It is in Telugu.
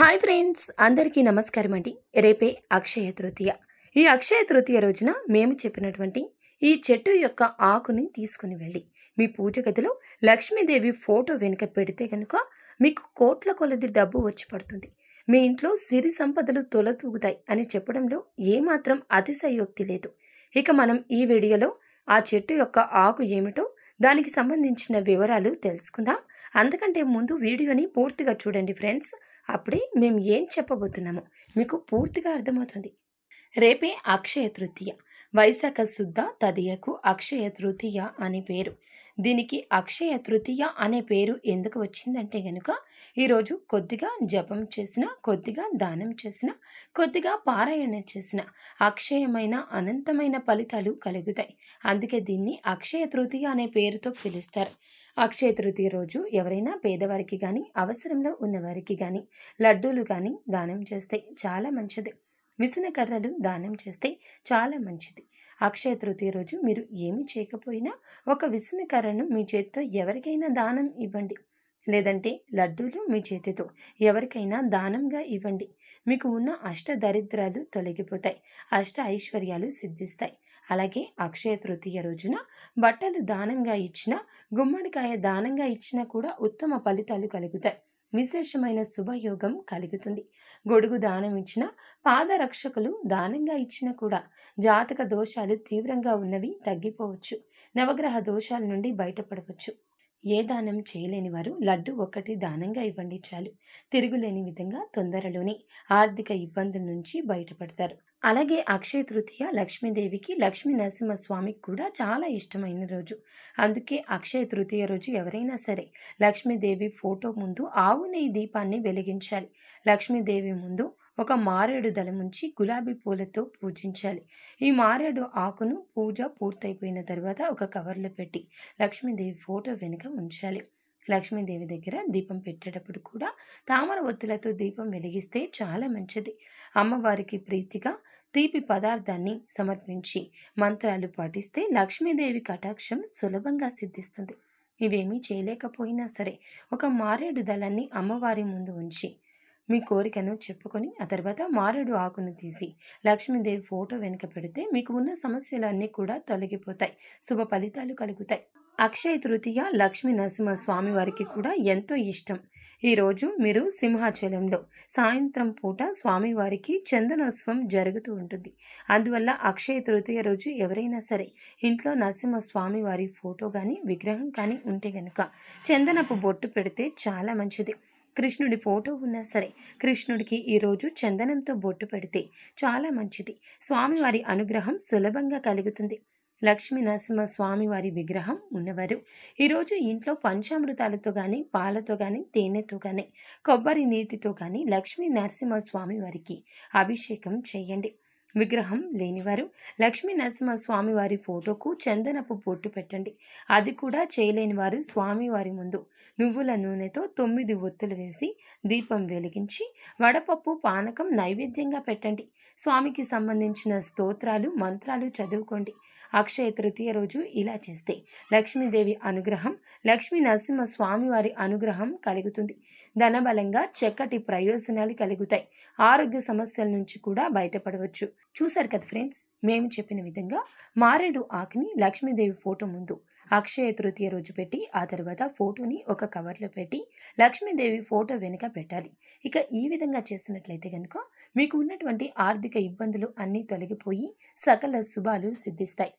హాయ్ ఫ్రెండ్స్ అందరికీ నమస్కారం అండి రేపే అక్షయ తృతీయ ఈ అక్షయ తృతీయ రోజున మేము చెప్పినటువంటి ఈ చెట్టు యొక్క ఆకుని తీసుకుని వెళ్ళి మీ పూజ గదిలో లక్ష్మీదేవి ఫోటో వెనుక పెడితే కనుక మీకు కోట్ల కొలది డబ్బు వచ్చి పడుతుంది మీ ఇంట్లో సిరి సంపదలు తొలతూగుతాయి అని చెప్పడంలో ఏమాత్రం అతిశయోక్తి లేదు ఇక మనం ఈ వీడియోలో ఆ చెట్టు యొక్క ఆకు ఏమిటో దానికి సంబంధించిన వివరాలు తెలుసుకుందాం అందుకంటే ముందు వీడియోని పూర్తిగా చూడండి ఫ్రెండ్స్ అప్పుడే మేము ఏం చెప్పబోతున్నామో మీకు పూర్తిగా అర్థమవుతుంది రేపే అక్షయ తృతీయ వైశాఖ శుద్ధ తదియకు అక్షయ తృతీయ అనే పేరు దీనికి అక్షయ తృతీయ అనే పేరు ఎందుకు వచ్చిందంటే గనుక ఈరోజు కొద్దిగా జపం చేసిన కొద్దిగా దానం చేసిన కొద్దిగా పారాయణ చేసిన అక్షయమైన అనంతమైన ఫలితాలు కలుగుతాయి అందుకే దీన్ని అక్షయ తృతీయ అనే పేరుతో పిలుస్తారు అక్షయ తృతీయ రోజు ఎవరైనా పేదవారికి కానీ అవసరంలో ఉన్నవారికి కానీ లడ్డూలు కానీ దానం చేస్తే చాలా మంచిది మిసిన కర్రలు దానం చేస్తే చాలా మంచిది అక్షయ తృతీయ రోజు మీరు ఏమి చేయకపోయినా ఒక విసిన కర్రను మీ చేతితో ఎవరికైనా దానం ఇవ్వండి లేదంటే లడ్డూలు మీ చేతితో ఎవరికైనా దానంగా ఇవ్వండి మీకు ఉన్న అష్ట దరిద్రాలు తొలగిపోతాయి అష్ట ఐశ్వర్యాలు సిద్ధిస్తాయి అలాగే అక్షయ తృతీయ రోజున బట్టలు దానంగా ఇచ్చినా గుమ్మడికాయ దానంగా ఇచ్చినా కూడా ఉత్తమ ఫలితాలు కలుగుతాయి విశేషమైన శుభయోగం కలుగుతుంది గొడుగు దానం ఇచ్చిన పాదరక్షకులు దానంగా ఇచ్చినా కూడా జాతక దోషాలు తీవ్రంగా ఉన్నవి తగ్గిపోవచ్చు నవగ్రహ దోషాల నుండి బయటపడవచ్చు ఏ దానం చేయలేని వారు లడ్డు ఒకటి దానంగా ఇవ్వండి చాలు తిరుగులేని విధంగా తొందరలోనే ఆర్థిక ఇబ్బందుల నుంచి బయటపడతారు అలాగే అక్షయ తృతీయ లక్ష్మీదేవికి లక్ష్మీ నరసింహస్వామికి కూడా చాలా ఇష్టమైన రోజు అందుకే అక్షయ తృతీయ రోజు ఎవరైనా సరే లక్ష్మీదేవి ఫోటో ముందు ఆవు నెయ్యి దీపాన్ని వెలిగించాలి లక్ష్మీదేవి ముందు ఒక మారేడు దళం గులాబీ పూలతో పూజించాలి ఈ మారేడు ఆకును పూజ పూర్తయిపోయిన తర్వాత ఒక కవర్లో పెట్టి లక్ష్మీదేవి ఫోటో వెనుక ఉంచాలి లక్ష్మీదేవి దగ్గర దీపం పెట్టేటప్పుడు కూడా తామర ఒత్తులతో దీపం వెలిగిస్తే చాలా మంచిది అమ్మవారికి ప్రీతిగా తీపి పదార్థాన్ని సమర్పించి మంత్రాలు పాటిస్తే లక్ష్మీదేవి కటాక్షం సులభంగా సిద్ధిస్తుంది ఇవేమీ చేయలేకపోయినా సరే ఒక మారేడు దళాన్ని అమ్మవారి ముందు ఉంచి మీ కోరికను చెప్పుకొని ఆ తర్వాత మారేడు ఆకును తీసి లక్ష్మీదేవి ఫోటో వెనుక పెడితే మీకు ఉన్న సమస్యలన్నీ కూడా తొలగిపోతాయి శుభ ఫలితాలు కలుగుతాయి అక్షయ తృతీయ లక్ష్మీ స్వామి వారికి కూడా ఎంతో ఇష్టం ఈరోజు మీరు సింహాచలంలో సాయంత్రం పూట స్వామివారికి చందనోత్సవం జరుగుతూ ఉంటుంది అందువల్ల అక్షయ తృతీయ రోజు ఎవరైనా సరే ఇంట్లో నరసింహస్వామి వారి ఫోటో కానీ విగ్రహం కానీ ఉంటే గనుక చందనపు బొట్టు పెడితే చాలా మంచిది కృష్ణుడి ఫోటో ఉన్నా సరే కృష్ణుడికి ఈరోజు చందనంతో బొట్టు పెడితే చాలా మంచిది స్వామివారి అనుగ్రహం సులభంగా కలుగుతుంది లక్ష్మీ స్వామి వారి విగ్రహం ఉన్నవారు ఈరోజు ఇంట్లో పంచామృతాలతో కానీ పాలతో కానీ తేనెతో కానీ కొబ్బరి నీటితో కానీ లక్ష్మీ స్వామి వారికి అభిషేకం చేయండి విగ్రహం లేనివారు లక్ష్మీ నరసింహ స్వామి వారి ఫోటోకు చందనపు పొట్టు పెట్టండి అది కూడా చేయలేని వారు స్వామివారి ముందు నువ్వుల నూనెతో తొమ్మిది ఒత్తులు వేసి దీపం వెలిగించి వడపప్పు పానకం నైవేద్యంగా పెట్టండి స్వామికి సంబంధించిన స్తోత్రాలు మంత్రాలు చదువుకోండి అక్షయ తృతీయ రోజు ఇలా చేస్తే లక్ష్మీదేవి అనుగ్రహం లక్ష్మీ నరసింహ స్వామివారి అనుగ్రహం కలుగుతుంది ధనబలంగా చక్కటి ప్రయోజనాలు కలుగుతాయి ఆరోగ్య సమస్యల నుంచి కూడా బయటపడవచ్చు చూశారు కదా ఫ్రెండ్స్ మేము చెప్పిన విధంగా మారేడు ఆకుని లక్ష్మీదేవి ఫోటో ముందు అక్షయ తృతీయ రోజు పెట్టి ఆ తర్వాత ఫోటోని ఒక కవర్లో పెట్టి లక్ష్మీదేవి ఫోటో వెనుక పెట్టాలి ఇక ఈ విధంగా చేసినట్లయితే కనుక మీకు ఉన్నటువంటి ఆర్థిక ఇబ్బందులు అన్నీ తొలగిపోయి సకల శుభాలు సిద్ధిస్తాయి